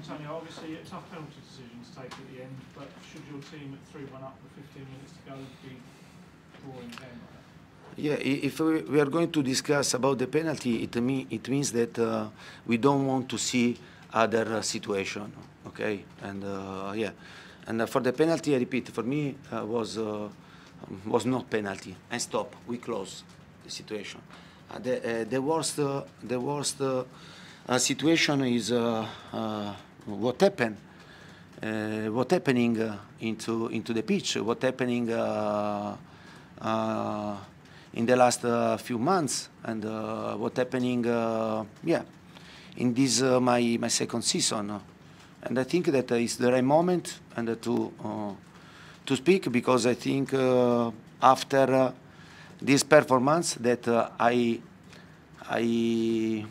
Antonio, obviously a tough penalty decision to take at the end, but should your team at 3 1 up with 15 minutes to go be drawing down yeah, if we are going to discuss about the penalty, it, mean, it means that uh, we don't want to see other uh, situation, okay? And uh, yeah, and uh, for the penalty, I repeat, for me uh, was uh, was not penalty. And stop, we close the situation. the the worst the worst situation is what happened, uh, what happening uh, into into the pitch, what happening uh, uh, in the last uh, few months, and what uh, happening, yeah, in this my my second season, and I think that is the right moment and to to speak because I think after this performance that I I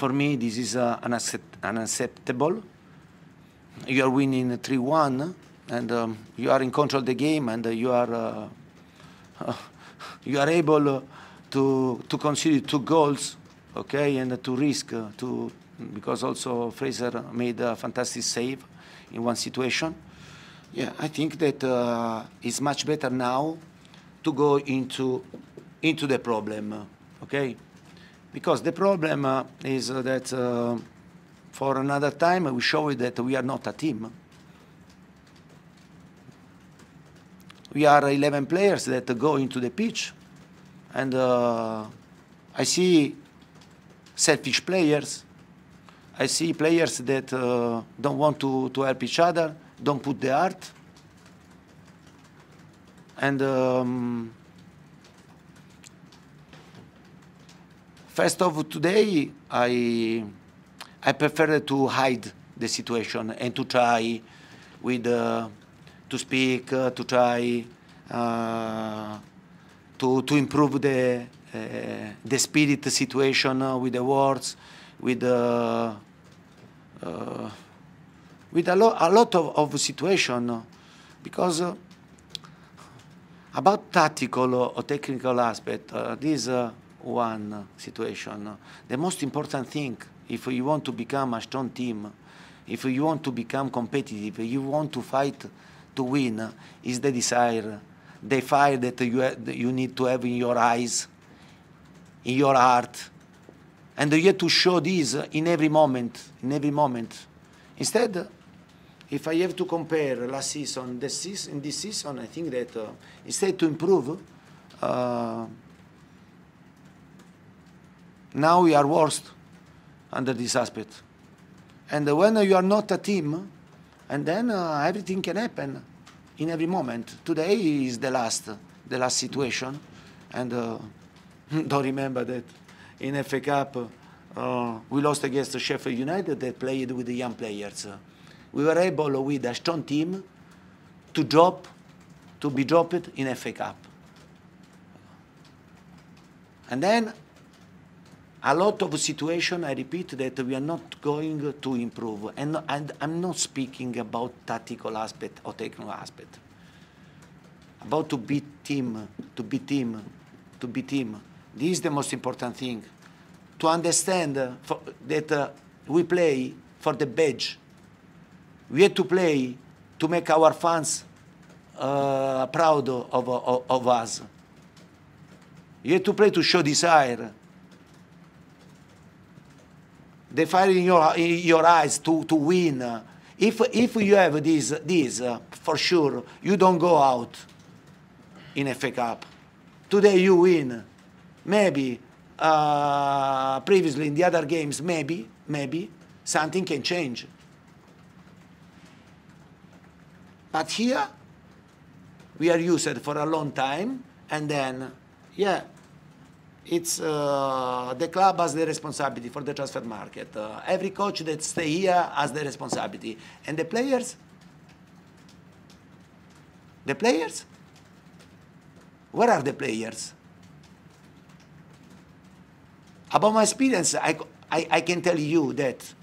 for me, this is uh, unaccept unacceptable. You are winning 3 1, and um, you are in control of the game, and uh, you are uh, uh you are able uh, to to concede two goals, okay, and to risk uh, to because also Fraser made a fantastic save in one situation. Yeah, I think that it's much better now to go into into the problem, okay. Because the problem uh, is uh, that uh, for another time we show that we are not a team. We are 11 players that go into the pitch, and uh, I see selfish players. I see players that uh, don't want to, to help each other, don't put the heart. And um, First of today, I I prefer to hide the situation and to try with uh, to speak, uh, to try uh, to to improve the uh, the spirit situation uh, with the words, with uh, uh with a, lot a lot of, of situation, because about tactical or, technical aspect, this one situation. The most important thing, if you want to become a strong team, if you want to become competitive, you want to fight to win, is the desire, the fire that you, that you need to have in your eyes, in your heart. And you have to show this in every moment, in every moment. Instead, if I have to compare last season, this season, this season I think that uh, instead to improve, uh, now we are worst under this aspect. And when you are not a team, and then uh, everything can happen in every moment. Today is the last, the last situation, and uh, don't remember that in FA Cup uh, we lost against Sheffield United. They played with the young players. We were able with a strong team to drop, to be dropped in FA Cup. And then a lot of situation, I repeat, that we are not going to improve. And, and I'm not speaking about tactical aspect or technical aspect. About to be team, to be team, to be team. This is the most important thing. To understand for, that uh, we play for the badge. We have to play to make our fans uh, proud of, of, of us. You have to play to show desire the fire in your, in your eyes to, to win. If, if you have this, this uh, for sure, you don't go out in FA Cup. Today you win. Maybe uh, previously in the other games, maybe, maybe something can change. But here, we are used for a long time, and then, yeah, it's uh, the club has the responsibility for the transfer market. Uh, every coach that stay here has the responsibility, and the players. The players. Where are the players? About my experience, I, I, I can tell you that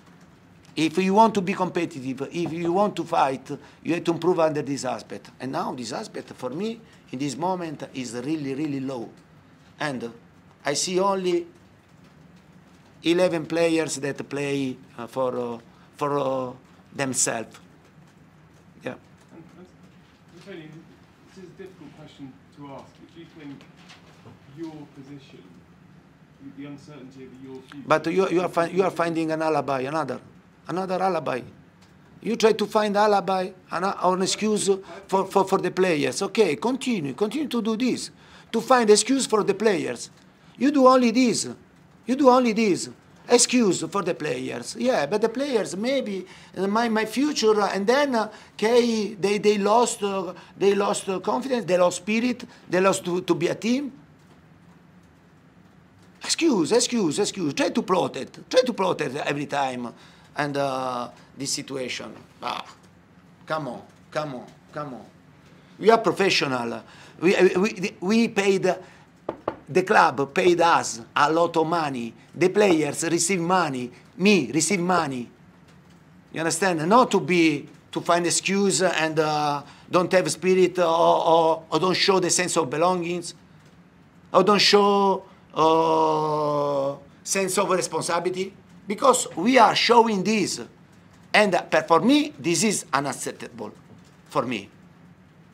if you want to be competitive, if you want to fight, you have to improve under this aspect. And now this aspect, for me, in this moment, is really, really low. And I see only 11 players that play uh, for, uh, for uh, themselves. Yeah. And, and Tony, this is a difficult question to ask. If you think your position, the uncertainty of your future. But you, you, are, you are finding an alibi, another, another alibi. You try to find alibi or an excuse for, for, for the players. Okay, continue, continue to do this, to find excuse for the players. You do only this. You do only this. Excuse for the players. Yeah, but the players maybe uh, my, my future uh, and then okay uh, they, they lost they lost confidence, they lost spirit, they lost to, to be a team. Excuse, excuse, excuse. Try to plot it. Try to plot it every time and uh, this situation. Ah, come on, come on, come on. We are professional. We, we, we paid the club paid us a lot of money, the players receive money, me receive money. You understand? Not to be to find excuse and uh, don't have spirit or, or, or, don't show the sense of belongings or don't show uh, sense of responsibility because we are showing this and for me this is unacceptable for me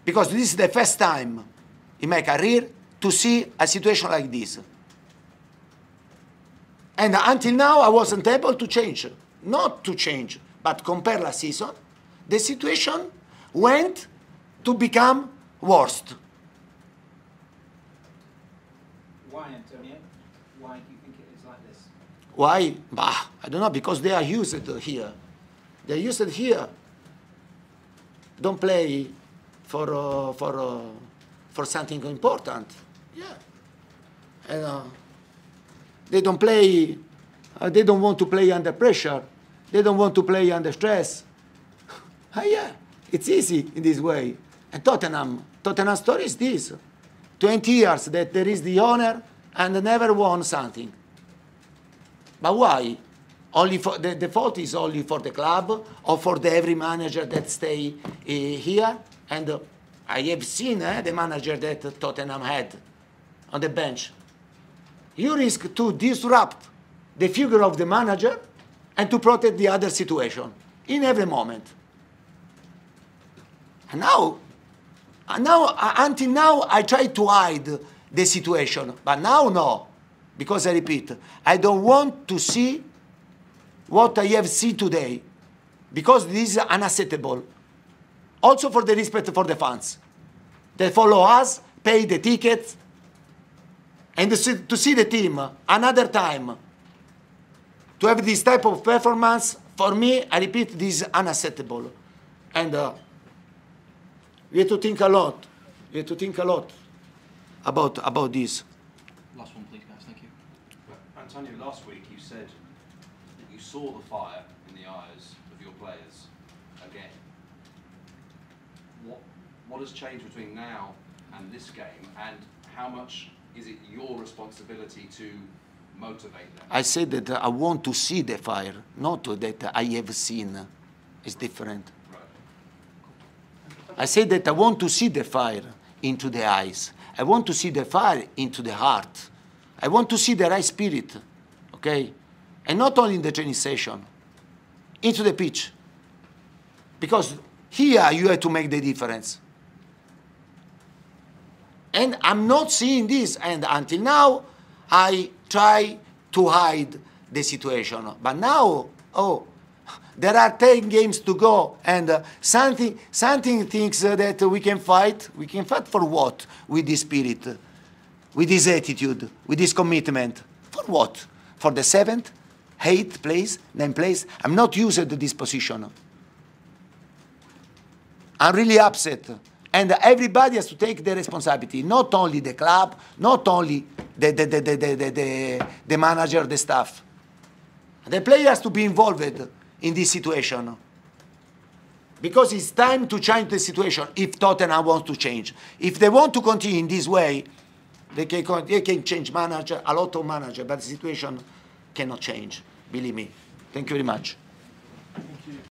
because this is the first time in my career to see a situation like this. And until now, I wasn't able to change. Not to change, but compare last season, the situation went to become worst. Why, Antonio? Why do you think it is like this? Why? Bah, I don't know, because they are used here. They are used here. Don't play for, uh, for, uh, for something important. Yeah. And uh, they don't play, uh, they don't want to play under pressure. They don't want to play under stress. oh, yeah, it's easy in this way. And Tottenham, Tottenham story is this. 20 years that there is the owner and never won something. But why? Only for, the, the fault is only for the club or for the, every manager that stay uh, here. And uh, I have seen eh, the manager that Tottenham had on the bench. You risk to disrupt the figure of the manager and to protect the other situation in every moment. And now, now until now, I tried to hide the situation, but now no, because I repeat, I don't want to see what I have seen today, because this is unacceptable. Also for the respect for the fans. They follow us, pay the tickets, and to see the team another time to have this type of performance for me i repeat this is unacceptable and uh, we have to think a lot we have to think a lot about about this last one please guys thank you antonio last week you said that you saw the fire in the eyes of your players again what what has changed between now and this game and how much is it your responsibility to motivate them? I said that I want to see the fire, not that I have seen. It's different. I said that I want to see the fire into the eyes. I want to see the fire into the heart. I want to see the right spirit, okay? And not only in the training session, into the pitch. Because here you have to make the difference. And I'm not seeing this. And until now, I try to hide the situation. But now, oh, there are 10 games to go and uh, something, something thinks uh, that we can fight. We can fight for what? With this spirit, with this attitude, with this commitment. For what? For the seventh, eighth place, ninth place? I'm not used to this position. I'm really upset. And everybody has to take the responsibility, not only the club, not only the, the, the, the, the, the, the manager, the staff. The player has to be involved in this situation. Because it's time to change the situation if Tottenham wants to change. If they want to continue in this way, they can, they can change manager, a lot of manager, but the situation cannot change, believe me. Thank you very much.